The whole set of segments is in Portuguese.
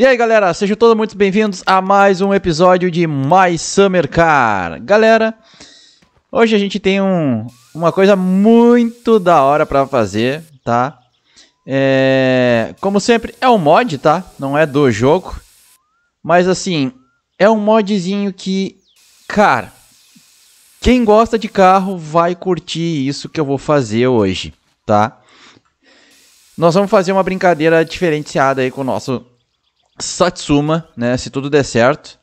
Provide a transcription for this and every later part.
E aí galera, sejam todos muito bem-vindos a mais um episódio de My Summer Car. Galera, hoje a gente tem um, uma coisa muito da hora para fazer, tá? É, como sempre, é um mod, tá? Não é do jogo. Mas assim, é um modzinho que, cara, quem gosta de carro vai curtir isso que eu vou fazer hoje, tá? Nós vamos fazer uma brincadeira diferenciada aí com o nosso Satsuma, né? Se tudo der certo,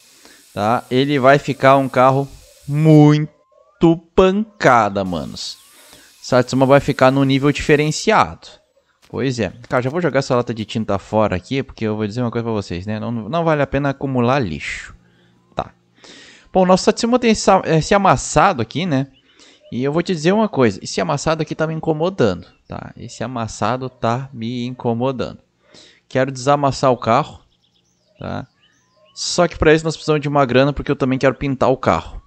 tá? Ele vai ficar um carro muito pancada, manos. Satsuma vai ficar num nível diferenciado. Pois é. Cara, já vou jogar essa lata de tinta fora aqui, porque eu vou dizer uma coisa pra vocês, né? Não, não vale a pena acumular lixo. Tá. Bom, nosso Satsuma tem esse, eh, esse amassado aqui, né? E eu vou te dizer uma coisa. Esse amassado aqui tá me incomodando, tá? Esse amassado tá me incomodando. Quero desamassar o carro, Tá? Só que para isso nós precisamos de uma grana porque eu também quero pintar o carro.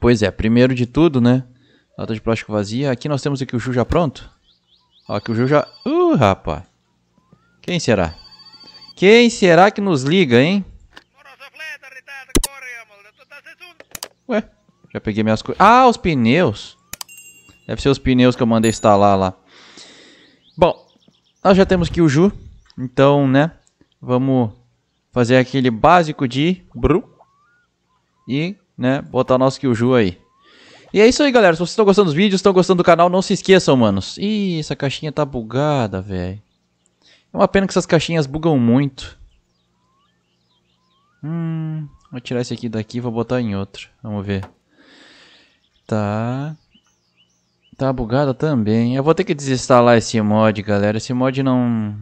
Pois é, primeiro de tudo, né? Lata de plástico vazia. Aqui nós temos aqui o Ju já pronto. Ó, aqui o Ju já... Uh, rapaz. Quem será? Quem será que nos liga, hein? Ué, já peguei minhas coisas. Ah, os pneus. Deve ser os pneus que eu mandei instalar lá. Bom, nós já temos aqui o Ju. Então, né? Vamos fazer aquele básico de bru e né, botar o nosso Kyuju aí. E é isso aí, galera. Se vocês estão gostando dos vídeos, estão gostando do canal, não se esqueçam, manos. Ih, essa caixinha tá bugada, velho. É uma pena que essas caixinhas bugam muito. Hum, vou tirar esse aqui daqui e vou botar em outro. Vamos ver. Tá. Tá bugada também. Eu vou ter que desinstalar esse mod, galera. Esse mod não...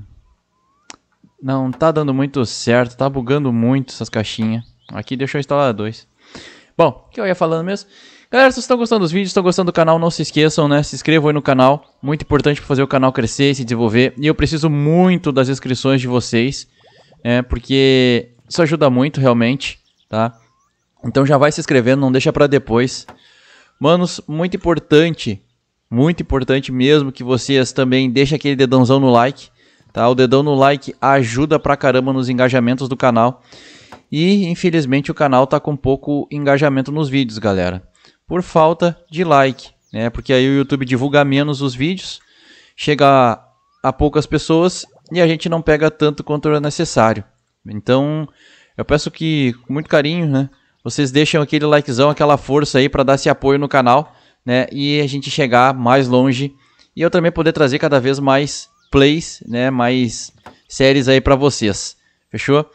Não tá dando muito certo, tá bugando muito essas caixinhas. Aqui deixa eu instalar dois. Bom, o que eu ia falando mesmo? Galera, se vocês estão gostando dos vídeos, estão gostando do canal, não se esqueçam, né? Se inscrevam aí no canal. Muito importante para fazer o canal crescer e se desenvolver. E eu preciso muito das inscrições de vocês, né? Porque isso ajuda muito, realmente, tá? Então já vai se inscrevendo, não deixa para depois. Manos, muito importante, muito importante mesmo que vocês também deixem aquele dedãozão no like. Tá? O dedão no like ajuda pra caramba nos engajamentos do canal. E infelizmente o canal tá com pouco engajamento nos vídeos, galera. Por falta de like, né? Porque aí o YouTube divulga menos os vídeos, chega a, a poucas pessoas e a gente não pega tanto quanto é necessário. Então, eu peço que com muito carinho, né, vocês deixem aquele likezão, aquela força aí para dar esse apoio no canal, né, e a gente chegar mais longe e eu também poder trazer cada vez mais plays, né? Mais séries aí para vocês. Fechou?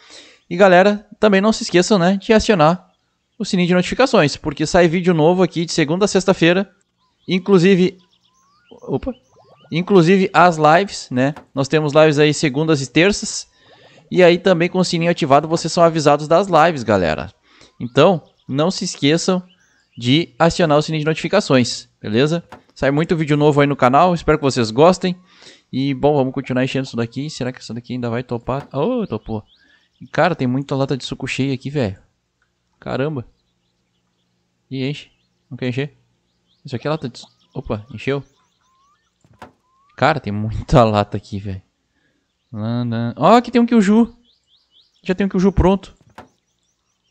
E galera, também não se esqueçam, né, de acionar o sininho de notificações, porque sai vídeo novo aqui de segunda a sexta-feira, inclusive opa, inclusive as lives, né? Nós temos lives aí segundas e terças. E aí também com o sininho ativado vocês são avisados das lives, galera. Então, não se esqueçam de acionar o sininho de notificações, beleza? Sai muito vídeo novo aí no canal, espero que vocês gostem. E, bom, vamos continuar enchendo isso daqui. Será que essa daqui ainda vai topar? Oh, topou. Cara, tem muita lata de suco cheia aqui, velho. Caramba. E enche. Não quer encher? Isso aqui é lata de... Opa, encheu. Cara, tem muita lata aqui, velho. Ó, oh, aqui tem um Kyuju. Já tem um Kyuju pronto.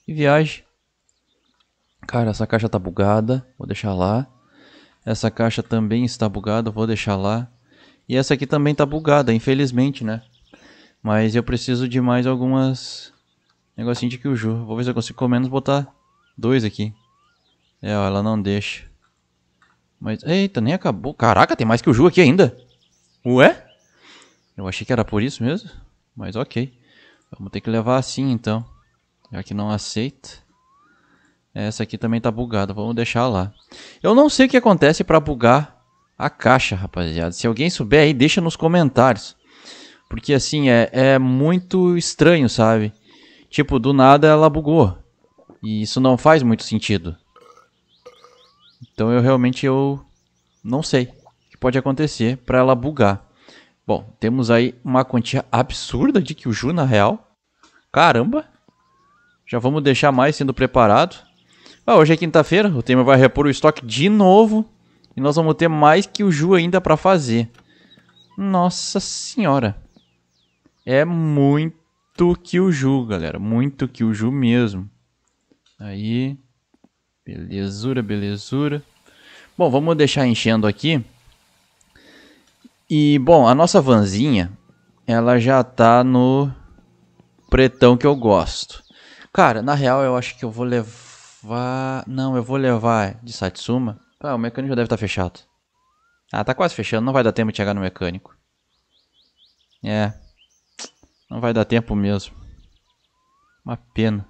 Que viagem. Cara, essa caixa tá bugada. Vou deixar lá. Essa caixa também está bugada, vou deixar lá. E essa aqui também está bugada, infelizmente, né? Mas eu preciso de mais algumas... Negocinho de Kyuju. Vou ver se eu consigo, pelo menos, botar dois aqui. É, ó, ela não deixa. Mas, eita, nem acabou. Caraca, tem mais Kyuju aqui ainda. Ué? Eu achei que era por isso mesmo. Mas ok. Vamos ter que levar assim, então. Já que não aceita. Essa aqui também tá bugada, vamos deixar lá. Eu não sei o que acontece para bugar a caixa, rapaziada. Se alguém souber aí, deixa nos comentários. Porque assim, é, é muito estranho, sabe? Tipo, do nada ela bugou. E isso não faz muito sentido. Então eu realmente eu não sei o que pode acontecer para ela bugar. Bom, temos aí uma quantia absurda de Kyuju na real. Caramba! Já vamos deixar mais sendo preparado. Ah, hoje é quinta-feira, o Temer vai repor o estoque de novo. E nós vamos ter mais que o Ju ainda para fazer. Nossa senhora. É muito que o Ju, galera. Muito que o Ju mesmo. Aí. Belezura, belezura. Bom, vamos deixar enchendo aqui. E, bom, a nossa vanzinha, ela já tá no pretão que eu gosto. Cara, na real, eu acho que eu vou levar levar. Não, eu vou levar de Satsuma. Ah, o mecânico já deve estar tá fechado. Ah, tá quase fechando, não vai dar tempo de chegar no mecânico. É. Não vai dar tempo mesmo. Uma pena.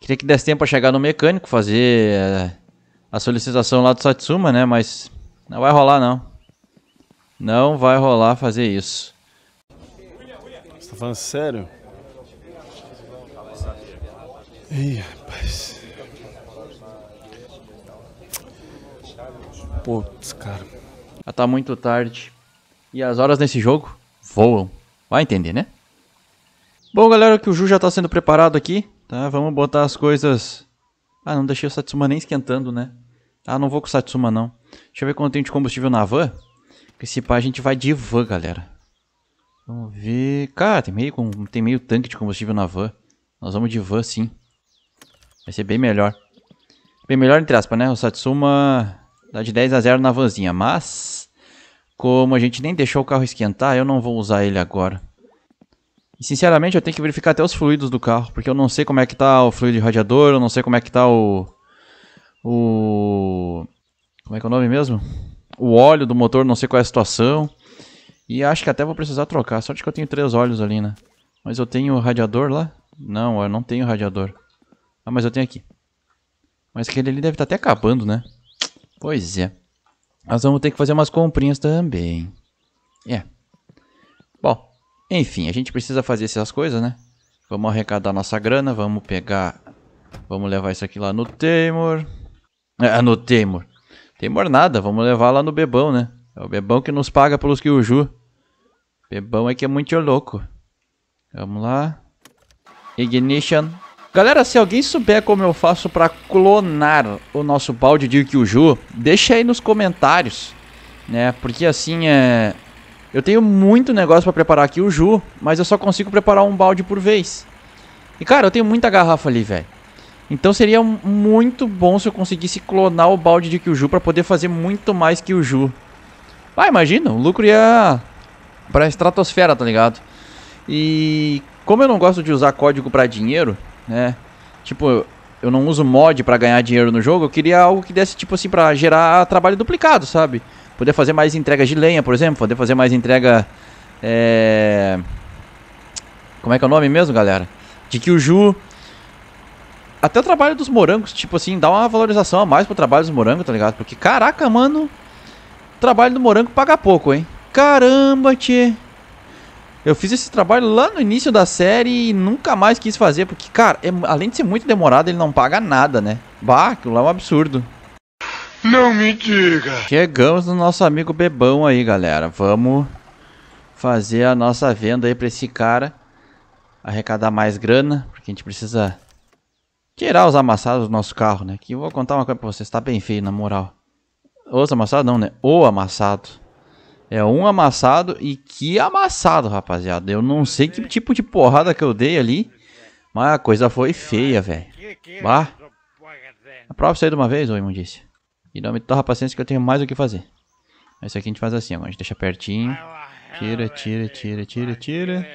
Queria que desse tempo pra chegar no mecânico, fazer eh, a solicitação lá do Satsuma, né? Mas não vai rolar, não. Não vai rolar fazer isso. Você tá falando sério? Ih, rapaz. Putz, cara. Já tá muito tarde. E as horas nesse jogo voam. Vai entender, né? Bom, galera, que o Ju já tá sendo preparado aqui, tá? Vamos botar as coisas... Ah, não deixei o Satsuma nem esquentando, né? Ah, não vou com o Satsuma, não. Deixa eu ver quanto tem de combustível na van. Porque se pá, a gente vai de van, galera. Vamos ver... Cara, tem meio, tem meio tanque de combustível na van. Nós vamos de van, sim. Vai ser bem melhor. Bem melhor, entre aspas, né? O Satsuma... Tá de 10 a 0 na vanzinha, mas como a gente nem deixou o carro esquentar, eu não vou usar ele agora. E sinceramente eu tenho que verificar até os fluidos do carro, porque eu não sei como é que tá o fluido de radiador, eu não sei como é que tá o... O... Como é que é o nome mesmo? O óleo do motor, não sei qual é a situação. E acho que até vou precisar trocar, sorte que eu tenho três óleos ali, né? Mas eu tenho radiador lá? Não, eu não tenho radiador. Ah, mas eu tenho aqui. Mas aquele ali deve estar tá até acabando, né? Pois é. Nós vamos ter que fazer umas comprinhas também. É. Yeah. Bom, enfim, a gente precisa fazer essas coisas, né? Vamos arrecadar nossa grana, vamos pegar... Vamos levar isso aqui lá no Temor. Ah, no Temor. Temor nada, vamos levar lá no Bebão, né? É o Bebão que nos paga pelos Kyuju. Bebão é que é muito louco. Vamos lá. Ignition. Galera, se alguém souber como eu faço para clonar o nosso balde de Kyuju, deixa aí nos comentários, né? Porque assim, é... eu tenho muito negócio para preparar Kyuju, mas eu só consigo preparar um balde por vez. E cara, eu tenho muita garrafa ali, velho. Então seria muito bom se eu conseguisse clonar o balde de Kyuju para poder fazer muito mais Kyuju. Ah, imagina, o lucro ia pra estratosfera, tá ligado? E como eu não gosto de usar código para dinheiro, né? Tipo, eu não uso mod para ganhar dinheiro no jogo, eu queria algo que desse, tipo assim, pra gerar trabalho duplicado, sabe? Poder fazer mais entregas de lenha, por exemplo, poder fazer mais entrega. É... Como é que é o nome mesmo, galera? De Kyuju. Até o trabalho dos morangos, tipo assim, dá uma valorização a mais pro trabalho dos morangos, tá ligado? Porque, caraca, mano, o trabalho do morango paga pouco, hein? Caramba, tchê. Eu fiz esse trabalho lá no início da série e nunca mais quis fazer, porque, cara, é, além de ser muito demorado, ele não paga nada, né? Bah, aquilo lá é um absurdo. Não me diga! Chegamos no nosso amigo Bebão aí, galera. Vamos fazer a nossa venda aí pra esse cara. Arrecadar mais grana, porque a gente precisa tirar os amassados do nosso carro, né? Que eu vou contar uma coisa pra vocês, tá bem feio, na moral. Os amassados não, né? O amassado. É um amassado e que amassado, rapaziada. Eu não sei que tipo de porrada que eu dei ali, mas a coisa foi feia, velho. Bah. A prova saiu de uma vez, ô imundícia. E não me torra paciência que eu tenho mais o que fazer. Mas isso aqui a gente faz assim, ó. A gente deixa pertinho. Tira, tira, tira, tira, tira.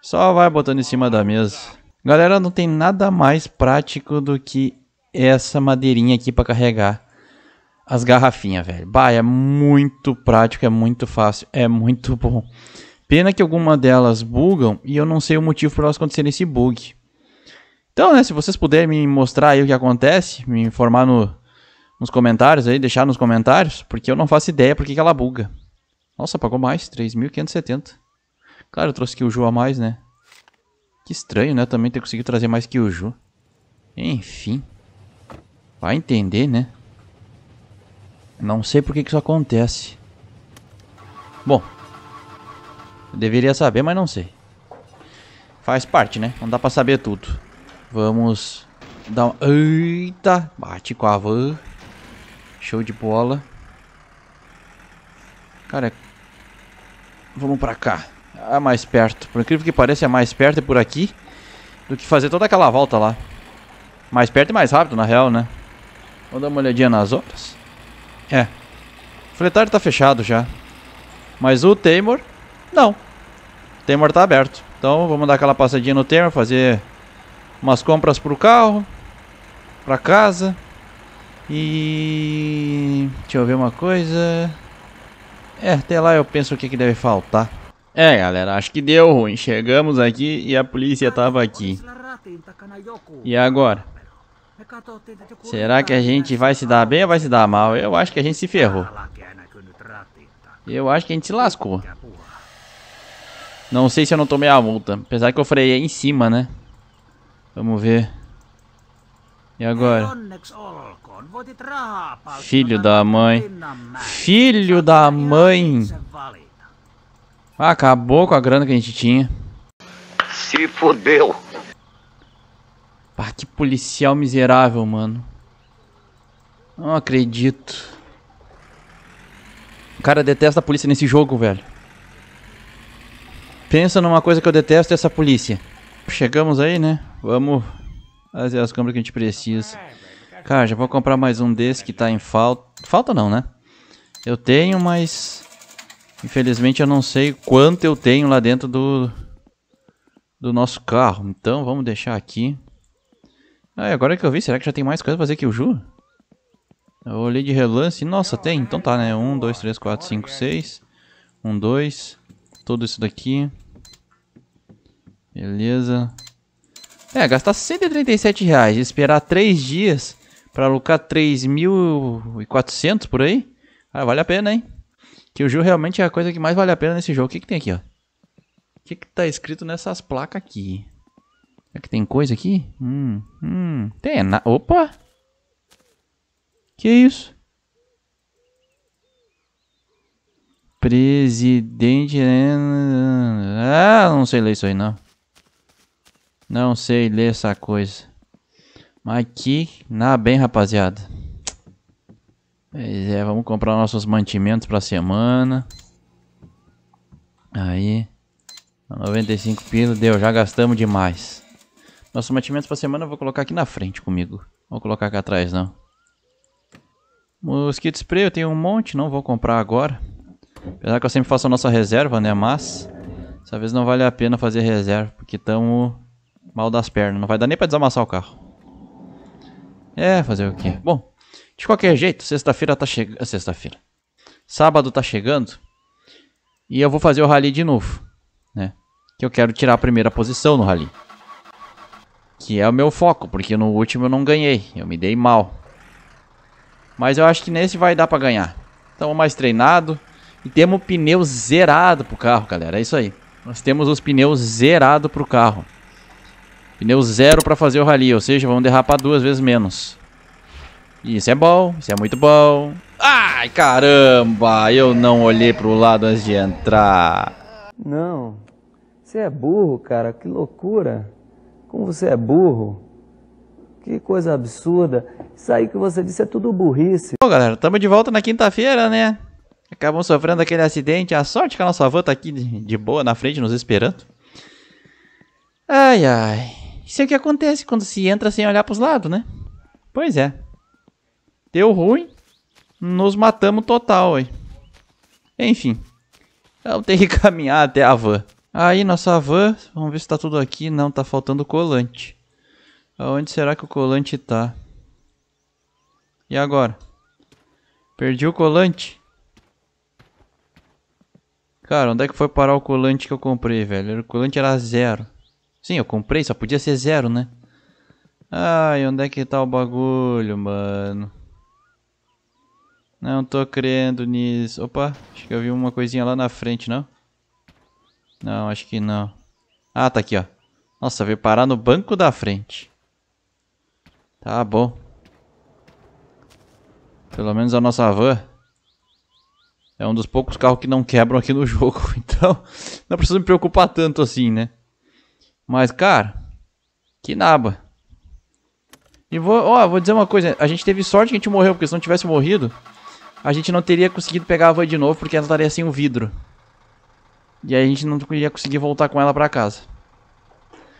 Só vai botando em cima da mesa. Galera, não tem nada mais prático do que essa madeirinha aqui pra carregar as garrafinhas, velho. Bah, é muito prático, é muito fácil, é muito bom. Pena que alguma delas bugam e eu não sei o motivo por elas acontecerem esse bug. Então, né, se vocês puderem me mostrar aí o que acontece, me informar no, nos comentários aí, deixar nos comentários, porque eu não faço ideia por que ela buga. Nossa, pagou mais, 3.570. Claro, eu trouxe Kyuju a mais, né? Que estranho, né? Também ter conseguido trazer mais Kyuju. Enfim. Vai entender, né? Não sei por que, que isso acontece. Bom. Deveria saber, mas não sei. Faz parte, né? Não dá pra saber tudo. Vamos dar uma... Eita! Bate com a van. Show de bola. Cara, vamos pra cá. É mais perto. Por incrível que pareça, é mais perto é por aqui do que fazer toda aquela volta lá. Mais perto e mais rápido, na real, né? Vamos dar uma olhadinha nas outras. É. O fletário tá fechado já. Mas o Tamer, não. O Tamer tá aberto. Então vamos dar aquela passadinha no Tamer, fazer umas compras pro carro, pra casa. E... deixa eu ver uma coisa... É, até lá eu penso o que, que deve faltar. É, galera, acho que deu ruim. Chegamos aqui e a polícia tava aqui. E agora? Será que a gente vai se dar bem ou vai se dar mal? Eu acho que a gente se ferrou. Eu acho que a gente se lascou. Não sei se eu não tomei a multa. Apesar que eu freiei em cima, né? Vamos ver. E agora? Filho da mãe. Filho da mãe. Acabou com a grana que a gente tinha. Se fudeu. Ah, que policial miserável, mano. Não acredito. O cara detesta a polícia nesse jogo, velho. Pensa numa coisa que eu detesto, é essa polícia. Chegamos aí, né? Vamos fazer as câmeras que a gente precisa. Cara, já vou comprar mais um desse que tá em falta. Falta não, né? Eu tenho, mas... Infelizmente eu não sei quanto eu tenho lá dentro do... Do nosso carro. Então vamos deixar aqui. Ah, agora que eu vi, será que já tem mais coisa pra fazer que o Ju? Eu olhei de relance. Nossa, tem. Então tá, né? 1, 2, 3, 4, 5, 6. 1, 2. Tudo isso daqui. Beleza. É, gastar 137 reais e esperar 3 dias pra lucrar 3.400 por aí. Ah, vale a pena, hein? Que o Ju realmente é a coisa que mais vale a pena nesse jogo. O que que tem aqui, ó? O que que tá escrito nessas placas aqui? Será é que tem coisa aqui? Hum, hum. Tem é na... Opa! Que isso? Presidente... Né? Ah, não sei ler isso aí, não. Não sei ler essa coisa. Mas que... Na bem, rapaziada. Pois é, vamos comprar nossos mantimentos pra semana. Aí... 95 pila, deu, já gastamos demais. Meus sometimentos pra semana eu vou colocar aqui na frente comigo. Vou colocar aqui atrás, não. Mosquito spray eu tenho um monte, não vou comprar agora. Apesar que eu sempre faço a nossa reserva, né? Mas, dessa vez não vale a pena fazer reserva, porque tamo mal das pernas. Não vai dar nem pra desamassar o carro. É, fazer o quê? Bom, de qualquer jeito, sexta-feira tá chegando... É sexta-feira. Sábado tá chegando. E eu vou fazer o rally de novo, né? Que eu quero tirar a primeira posição no rally. Que é o meu foco, porque no último eu não ganhei, eu me dei mal. Mas eu acho que nesse vai dar pra ganhar. Estamos mais treinado e temos pneu zerado pro carro, galera, é isso aí. Nós temos os pneus zerados pro carro. Pneu zero para fazer o rally, ou seja, vamos derrapar duas vezes menos. Isso é bom, isso é muito bom. Ai, caramba, eu não olhei pro lado antes de entrar. Não, você é burro, cara, que loucura. Como você é burro. Que coisa absurda. Isso aí que você disse é tudo burrice. Bom, galera, estamos de volta na quinta-feira, né? Acabamos sofrendo aquele acidente. A sorte é que a nossa van tá aqui de boa na frente, nos esperando. Ai, ai. Isso é o que acontece quando se entra sem olhar pros lados, né? Pois é. Deu ruim. Nos matamos total, hein? Enfim. Vamos ter que caminhar até a van. Aí, nossa van, vamos ver se tá tudo aqui. Não, tá faltando colante. Aonde será que o colante tá? E agora? Perdi o colante? Cara, onde é que foi parar o colante que eu comprei, velho? O colante era zero. Sim, eu comprei, só podia ser zero, né? Ai, onde é que tá o bagulho, mano? Não tô crendo nisso. Opa, acho que eu vi uma coisinha lá na frente, não? Não, acho que não. Ah, tá aqui, ó. Nossa, veio parar no banco da frente. Tá bom. Pelo menos a nossa van é um dos poucos carros que não quebram aqui no jogo. Então, não preciso me preocupar tanto assim, né? Mas, cara, que naba. E vou, ó, vou dizer uma coisa. A gente teve sorte que a gente morreu, porque se não tivesse morrido, a gente não teria conseguido pegar a van de novo, porque ela estaria sem o vidro. E aí a gente não ia conseguir voltar com ela pra casa.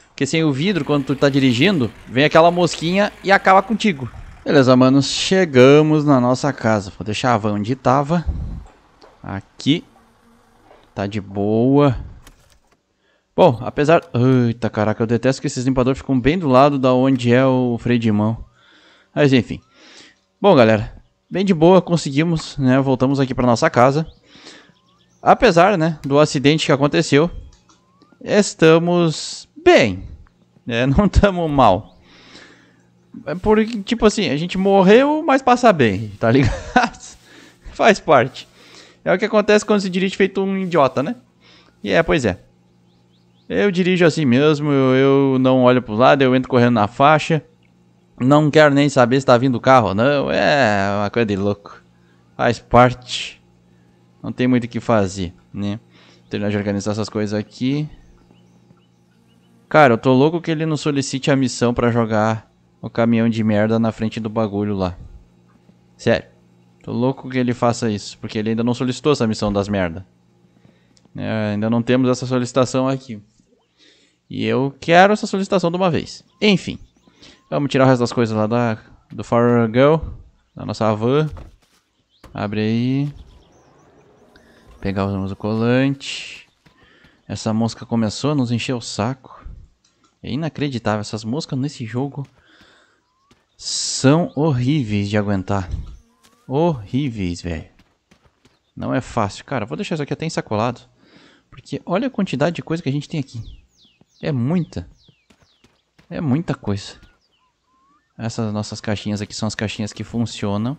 Porque sem o vidro, quando tu tá dirigindo, vem aquela mosquinha e acaba contigo. Beleza, manos. Chegamos na nossa casa. Vou deixar a van onde tava. Aqui. Tá de boa. Bom, apesar... Eita, caraca, eu detesto que esses limpadores ficam bem do lado da onde é o freio de mão. Mas enfim. Bom, galera. Bem de boa, conseguimos, né? Voltamos aqui pra nossa casa. Apesar, né, do acidente que aconteceu, estamos bem. Né? Não estamos mal. É porque, tipo assim, a gente morreu, mas passa bem, tá ligado? Faz parte. É o que acontece quando se dirige feito um idiota, né? E é, pois é. Eu dirijo assim mesmo, eu, eu não olho pro lado, eu entro correndo na faixa. Não quero nem saber se tá vindo o carro ou não. É uma coisa de louco. Faz parte não tem muito o que fazer, né? Terminar de organizar essas coisas aqui. Cara, eu tô louco que ele não solicite a missão pra jogar o caminhão de merda na frente do bagulho lá. Sério. Tô louco que ele faça isso, porque ele ainda não solicitou essa missão das merda. É, ainda não temos essa solicitação aqui. E eu quero essa solicitação de uma vez. Enfim. Vamos tirar o resto das coisas lá da, do Fire Girl. Da nossa van. Abre aí. Pegávamos o colante. Essa mosca começou a nos encher o saco. É inacreditável, essas moscas nesse jogo são horríveis de aguentar. Horríveis, velho. Não é fácil. Cara, vou deixar isso aqui até ensacolado. Porque olha a quantidade de coisa que a gente tem aqui. É muita. É muita coisa. Essas nossas caixinhas aqui são as caixinhas que funcionam.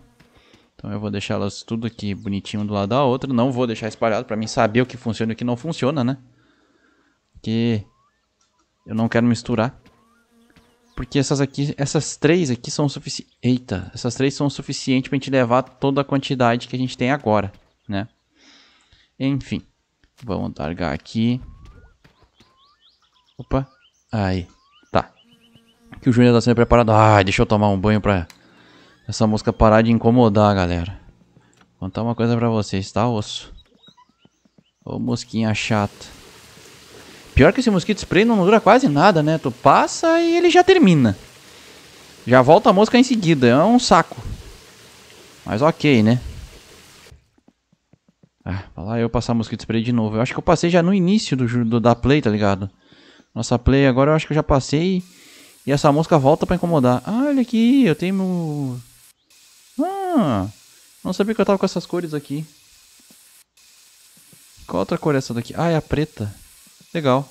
Então eu vou deixá-las tudo aqui bonitinho do lado da outra. Não vou deixar espalhado para mim saber o que funciona e o que não funciona, né? Que eu não quero misturar. Porque essas aqui, essas três aqui são suficientes. Eita, essas três são suficientes pra gente levar toda a quantidade que a gente tem agora, né? Enfim, vamos largar aqui. Opa, aí, tá. Que o Júnior tá sendo preparado. Ah, deixa eu tomar um banho pra essa música parar de incomodar, galera. Vou contar uma coisa pra vocês, tá, osso? Ô, mosquinha chata. Pior que esse mosquito spray não dura quase nada, né? Tu passa e ele já termina. Já volta a mosca em seguida, é um saco. Mas ok, né? Ah, vai lá eu passar mosquito spray de novo. Eu acho que eu passei já no início do, do da play, tá ligado? Nossa play agora eu acho que eu já passei e essa mosca volta pra incomodar. Ah, olha aqui, eu tenho ah, não sabia que eu tava com essas cores aqui. Qual outra cor é essa daqui? Ah, é a preta. Legal.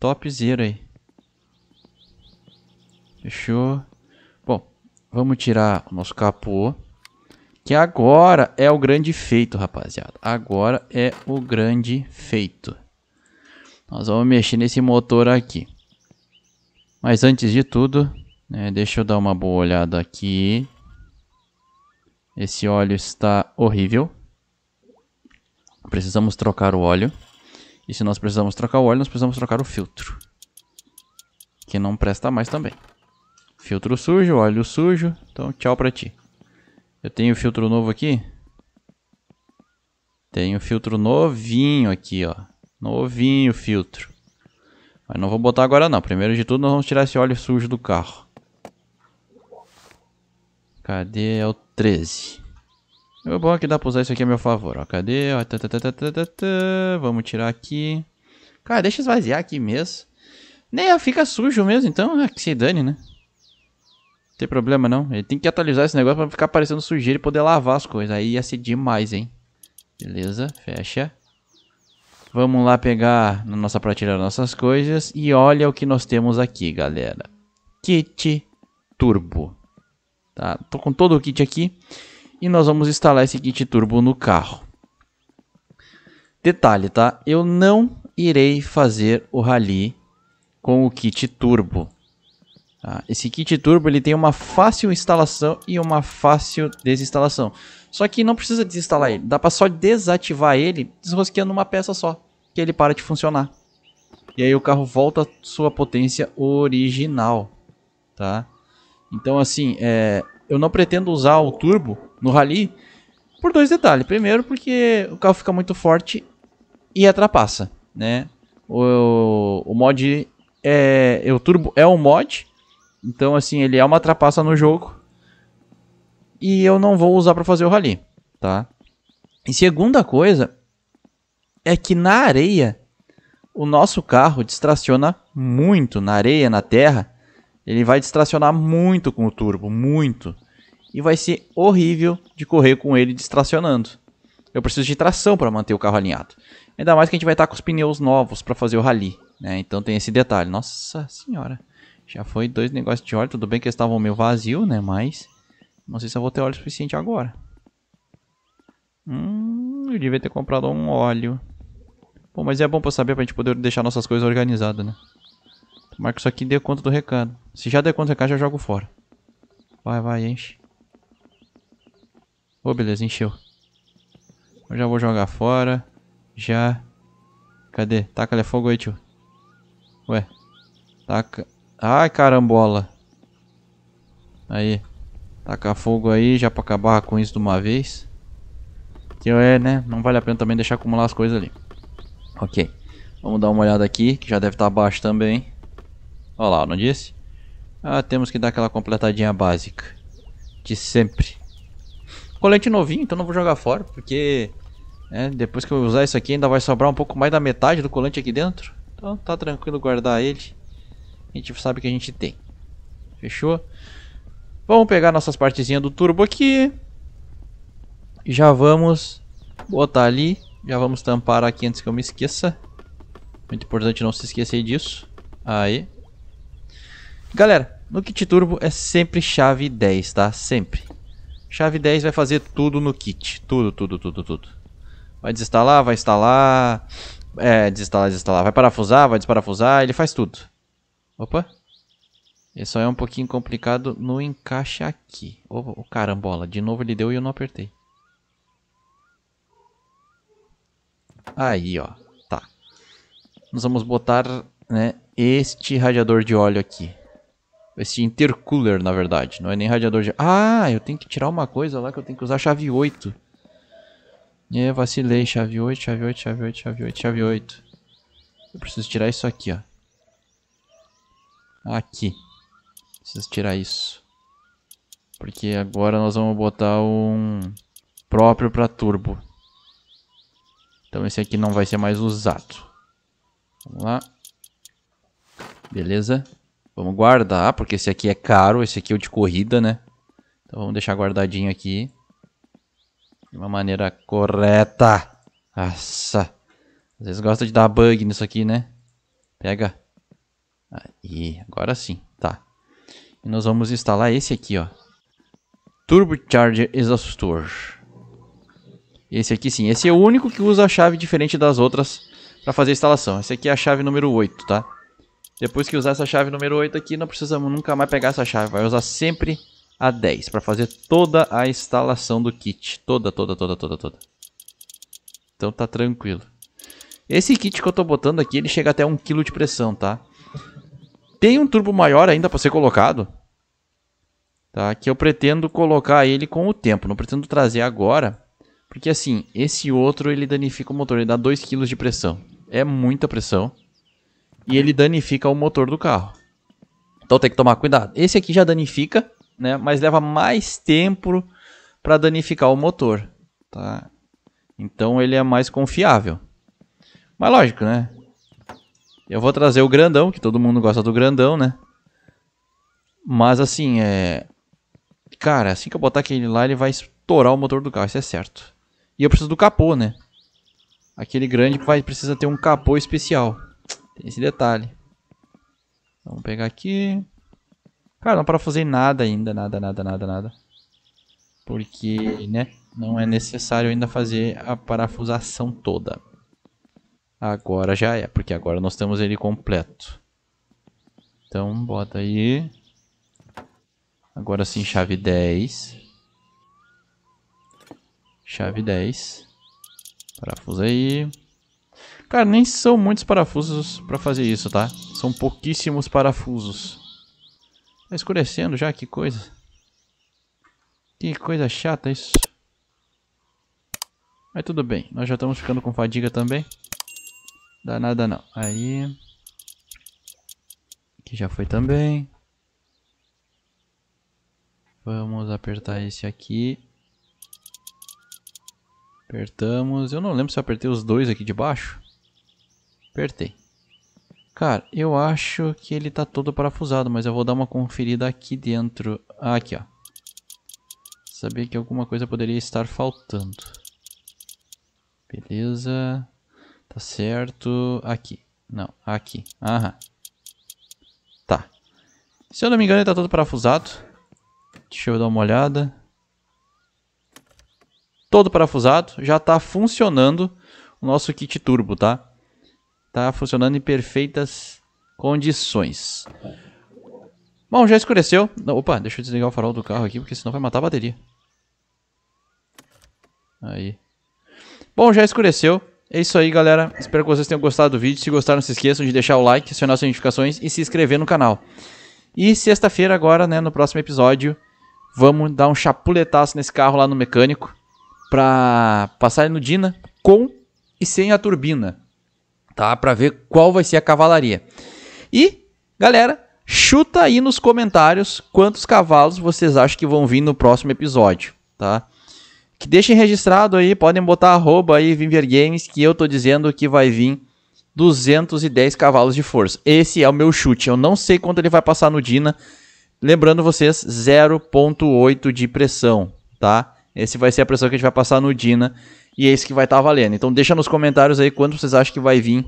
Top zero aí. Fechou. Bom, vamos tirar o nosso capô. Que agora é o grande feito, rapaziada. Agora é o grande feito. Nós vamos mexer nesse motor aqui. Mas antes de tudo, é, deixa eu dar uma boa olhada aqui. Esse óleo está horrível. Precisamos trocar o óleo. E se nós precisamos trocar o óleo, nós precisamos trocar o filtro. Que não presta mais também. Filtro sujo, óleo sujo. Então tchau pra ti. Eu tenho filtro novo aqui. Tenho filtro novinho aqui, ó. Novinho filtro. Mas não vou botar agora não. Primeiro de tudo nós vamos tirar esse óleo sujo do carro. Cadê? É o 13. O é bom é que dá pra usar isso aqui a meu favor, ó. Cadê? Ó, tá, tá, tá, Vamos tirar aqui. Cara, deixa esvaziar aqui mesmo. Né, fica sujo mesmo, então. Ah, que se dane, né? Não tem problema, não. Ele tem que atualizar esse negócio pra ficar parecendo sujeira e poder lavar as coisas. Aí ia ser demais, hein? Beleza, fecha. Vamos lá pegar na nossa prateleira nossas coisas. E olha o que nós temos aqui, galera. Kit Turbo. Tá? Tô com todo o kit aqui e nós vamos instalar esse kit turbo no carro. Detalhe, tá? Eu não irei fazer o rally com o kit turbo. Tá? Esse kit turbo ele tem uma fácil instalação e uma fácil desinstalação. Só que não precisa desinstalar ele, dá para só desativar ele desrosqueando uma peça só, que ele para de funcionar. E aí o carro volta à sua potência original, tá? Então, assim, é, eu não pretendo usar o turbo no rally por dois detalhes. Primeiro, porque o carro fica muito forte e atrapassa, né? O, o mod é, é o turbo é um mod, então assim ele é uma trapaça no jogo e eu não vou usar para fazer o rally, tá? E segunda coisa é que na areia o nosso carro distraciona muito na areia, na terra ele vai distracionar muito com o turbo, muito. E vai ser horrível de correr com ele distracionando. Eu preciso de tração para manter o carro alinhado. Ainda mais que a gente vai estar tá com os pneus novos para fazer o rally. Né? Então tem esse detalhe. Nossa senhora. Já foi dois negócios de óleo. Tudo bem que eles estavam meio vazio, né? Mas não sei se eu vou ter óleo suficiente agora. Hum, eu devia ter comprado um óleo. Bom, mas é bom para saber para a gente poder deixar nossas coisas organizadas, né? Tomara que isso aqui dê conta do recado. Se já der conta do recado, já jogo fora. Vai, vai, enche. Ô, oh, beleza, encheu. Eu já vou jogar fora. Já. Cadê? Taca-lhe é fogo aí, tio. Ué. Taca. Ai, carambola. Aí. Taca fogo aí, já pra acabar com isso de uma vez. Que é, né? Não vale a pena também deixar acumular as coisas ali. Ok. Vamos dar uma olhada aqui, que já deve estar tá abaixo também. Olha lá, não disse? Ah, temos que dar aquela completadinha básica. De sempre. Colete novinho, então não vou jogar fora, porque... É, depois que eu usar isso aqui, ainda vai sobrar um pouco mais da metade do colante aqui dentro. Então tá tranquilo guardar ele. A gente sabe que a gente tem. Fechou? Vamos pegar nossas partezinhas do turbo aqui. Já vamos botar ali. Já vamos tampar aqui antes que eu me esqueça. Muito importante não se esquecer disso. Aí. Galera, no kit turbo é sempre chave 10, tá? Sempre. Chave 10 vai fazer tudo no kit. Tudo, tudo, tudo, tudo. Vai desinstalar, vai instalar... É, desinstalar, desinstalar. Vai parafusar, vai desparafusar, ele faz tudo. Opa. Ele só é um pouquinho complicado no encaixe aqui. Ô, oh, carambola, de novo ele deu e eu não apertei. Aí, ó. Tá. Nós vamos botar, né, este radiador de óleo aqui. Esse intercooler, na verdade. Não é nem radiador de... Ah, eu tenho que tirar uma coisa lá que eu tenho que usar chave 8. é vacilei. Chave 8, chave 8, chave 8, chave 8, chave 8. Eu preciso tirar isso aqui, ó. Aqui. Preciso tirar isso. Porque agora nós vamos botar um próprio para turbo. Então esse aqui não vai ser mais usado. Vamos lá. Beleza. Vamos guardar, porque esse aqui é caro, esse aqui é o de corrida, né? Então vamos deixar guardadinho aqui. De uma maneira correta. Nossa. Às vezes gosta de dar bug nisso aqui, né? Pega. Aí, agora sim. Tá. E nós vamos instalar esse aqui, ó. Turbocharger Exhaustor. Esse aqui sim. Esse é o único que usa a chave diferente das outras para fazer a instalação. Esse aqui é a chave número 8, Tá? Depois que usar essa chave número 8 aqui, não precisamos nunca mais pegar essa chave. Vai usar sempre a 10 para fazer toda a instalação do kit. Toda, toda, toda, toda, toda. Então tá tranquilo. Esse kit que eu tô botando aqui, ele chega até 1 kg de pressão, tá? Tem um turbo maior ainda para ser colocado. Tá? Que eu pretendo colocar ele com o tempo. Não pretendo trazer agora. Porque assim, esse outro ele danifica o motor. Ele dá 2 kg de pressão. É muita pressão e ele danifica o motor do carro. Então tem que tomar cuidado. Esse aqui já danifica, né? Mas leva mais tempo para danificar o motor, tá? Então ele é mais confiável. Mas lógico, né? Eu vou trazer o grandão, que todo mundo gosta do grandão, né? Mas assim, é... Cara, assim que eu botar aquele lá, ele vai estourar o motor do carro, isso é certo. E eu preciso do capô, né? Aquele grande vai precisa ter um capô especial. Tem esse detalhe. Vamos pegar aqui. Cara, não parafusei nada ainda, nada, nada, nada, nada. Porque, né, não é necessário ainda fazer a parafusação toda. Agora já é, porque agora nós temos ele completo. Então, bota aí. Agora sim, chave 10. Chave 10. Parafuso aí. Cara, nem são muitos parafusos pra fazer isso, tá? São pouquíssimos parafusos. Tá escurecendo já, que coisa. Que coisa chata isso. Mas tudo bem, nós já estamos ficando com fadiga também. Dá nada não. Aí... Aqui já foi também. Vamos apertar esse aqui. Apertamos. Eu não lembro se eu apertei os dois aqui de baixo. Apertei. Cara, eu acho que ele tá todo parafusado, mas eu vou dar uma conferida aqui dentro. Ah, aqui, ó. Sabia que alguma coisa poderia estar faltando. Beleza. Tá certo. Aqui. Não, aqui. Aham. Tá. Se eu não me engano, ele tá todo parafusado. Deixa eu dar uma olhada. Todo parafusado. Já tá funcionando o nosso kit turbo, tá? está funcionando em perfeitas condições. Bom, já escureceu. Opa, deixa eu desligar o farol do carro aqui, porque senão vai matar a bateria. Aí. Bom, já escureceu. É isso aí, galera. Espero que vocês tenham gostado do vídeo. Se gostaram, não se esqueçam de deixar o like, acionar as notificações e se inscrever no canal. E sexta-feira agora, né, no próximo episódio, vamos dar um chapuletaço nesse carro lá no mecânico pra passar no Dina com e sem a turbina tá? Para ver qual vai ser a cavalaria. E, galera, chuta aí nos comentários quantos cavalos vocês acham que vão vir no próximo episódio, tá? Que deixem registrado aí, podem botar arroba aí Games que eu tô dizendo que vai vir 210 cavalos de força. Esse é o meu chute. Eu não sei quanto ele vai passar no Dina. Lembrando vocês, 0.8 de pressão, tá? Esse vai ser a pressão que a gente vai passar no Dina e é isso que vai estar tá valendo. Então deixa nos comentários aí quanto vocês acham que vai vir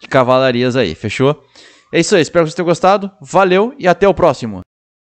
de cavalarias aí, fechou? É isso aí, espero que vocês tenham gostado, valeu e até o próximo!